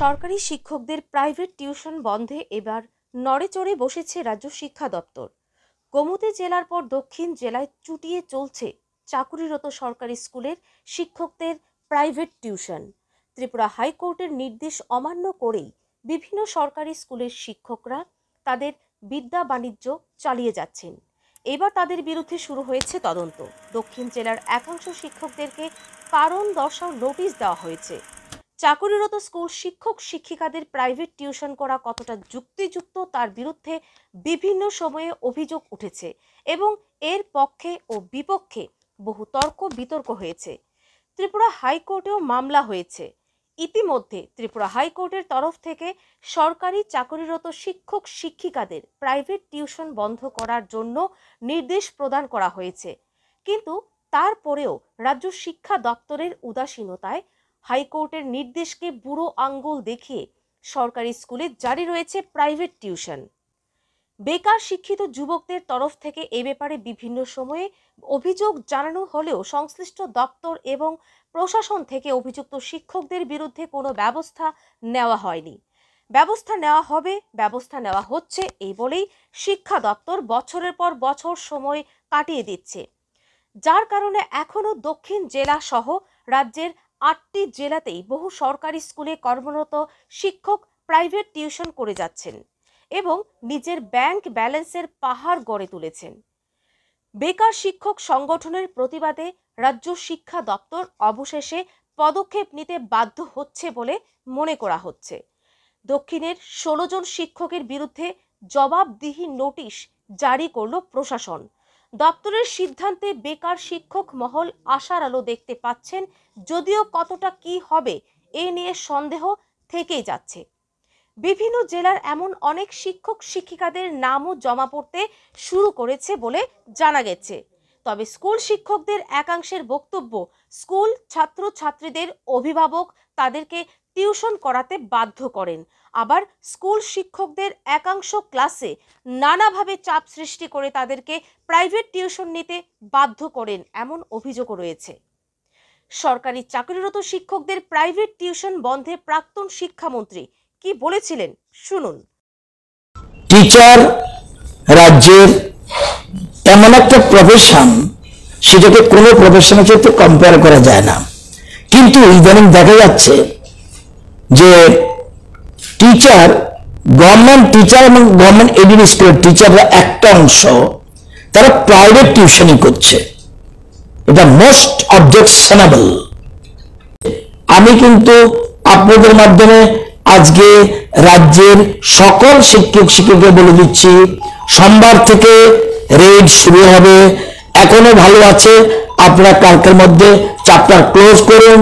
সরকারি শিক্ষকদের private tuition বন্ধে এবার নড়েচড়ে বসেছে রাজ্য শিক্ষা দপ্তর গোমতী জেলার পর দক্ষিণ জেলায় চুটিয়ে চলছে চাকুরিরত সরকারি স্কুলের শিক্ষকদের প্রাইভেট টিউশন ত্রিপুরা হাইকোর্টের নির্দেশ অমান্য করেই বিভিন্ন সরকারি স্কুলের শিক্ষকরা তাদের বিদ্যা বাণিজ্য চালিয়ে যাচ্ছেন এবার তাদের বিরুদ্ধে শুরু হয়েছে তদন্ত দক্ষিণ জেলার একাংশ শিক্ষকদেরকে কারণ দর্শাও নোটিশ দেওয়া হয়েছে চাকরিরত স্কুল শিক্ষক শিক্ষিকাদের প্রাইভেট টিউশন করা কতটা যুক্তিযুক্ত তার বিরুদ্ধে বিভিন্ন সময়ে অভিযোগ উঠেছে এবং এর পক্ষে ও বিপক্ষে বহু তর্ক বিতর্ক হয়েছে ত্রিপুরা হাইকোর্টেও মামলা হয়েছে ইতিমধ্যে ত্রিপুরা হাইকোর্টের তরফ থেকে সরকারি চাকরিরত শিক্ষক শিক্ষিকাদের প্রাইভেট টিউশন বন্ধ করার জন্য নির্দেশ প্রদান করা হয়েছে কিন্তু তারপরেও রাজ্য শিক্ষা দপ্তরের উদাসীনতায় হাইকোর্টের নির্দেশকে বুড়ো আঙ্গুল দেখিয়ে সরকারি স্কুলে জারি রয়েছে প্রাইভেট টিউশন বেকার শিক্ষিত যুবকদের তরফ থেকে এ ব্যাপারে বিভিন্ন সময়ে অভিযোগ জানানো হলেও সংশ্লিষ্ট দপ্তর এবং প্রশাসন থেকে অভিযুক্ত শিক্ষকদের বিরুদ্ধে কোনো ব্যবস্থা নেওয়া হয়নি ব্যবস্থা নেওয়া হবে ব্যবস্থা নেওয়া হচ্ছে এই বলেই শিক্ষা দপ্তর বছরের পর বছর সময় কাটিয়ে দিচ্ছে যার কারণে এখনও দক্ষিণ জেলা সহ রাজ্যের আটটি জেলাতেই বহু সরকারি স্কুলে কর্মরত শিক্ষক প্রাইভেট টিউশন করে যাচ্ছেন এবং নিজের ব্যাংক ব্যালেন্সের পাহাড় গড়ে তুলেছেন বেকার শিক্ষক সংগঠনের প্রতিবাদে রাজ্য শিক্ষা দপ্তর অবশেষে পদক্ষেপ নিতে বাধ্য হচ্ছে বলে মনে করা হচ্ছে দক্ষিণের ষোলো জন শিক্ষকের বিরুদ্ধে জবাবদিহি নোটিশ জারি করল প্রশাসন দপ্তরের সিদ্ধান্তে বেকার শিক্ষক মহল আশার আলো দেখতে পাচ্ছেন যদিও কতটা কি হবে এ নিয়ে সন্দেহ থেকেই যাচ্ছে বিভিন্ন জেলার এমন অনেক শিক্ষক শিক্ষিকাদের নামও জমা পড়তে শুরু করেছে বলে জানা গেছে তবে স্কুল শিক্ষকদের একাংশের বক্তব্য স্কুল ছাত্রছাত্রীদের অভিভাবক তাদেরকে টিউশন করাতে বাধ্য করেন আবার স্কুল শিক্ষকদের একাংশ ক্লাসে নানাভাবে চাপ সৃষ্টি করে তাদেরকে প্রাইভেট টিউশন নিতে বাধ্য করেন এমন অভিযোগও রয়েছে সরকারি চাকরিরত শিক্ষকদের প্রাইভেট টিউশন বন্ধে প্রাক্তন শিক্ষামন্ত্রী কি বলেছিলেন শুনুন টিচার রাজ্যের এমন একটা প্রফেশন সেটাকে কোনো প্রফেশনের সাথে কম্পেয়ার করা যায় না কিন্তু ইদানিং দেখা যাচ্ছে যে টিচার গভর্নমেন্ট টিচার এবং গভর্নমেন্ট এডিড স্কুলের টিচাররা একটা অংশ তারা প্রাইভেট টিউশনই করছে এটা মোস্ট অবজেকশনেবল আমি কিন্তু আপনাদের মাধ্যমে আজকে রাজ্যের সকল শিক্ষক শিক্ষককে বলে দিচ্ছি সোমবার থেকে রেড শুরু হবে এখনো ভালো আছে আপনারা কালকের মধ্যে চ্যাপ্টার ক্লোজ করুন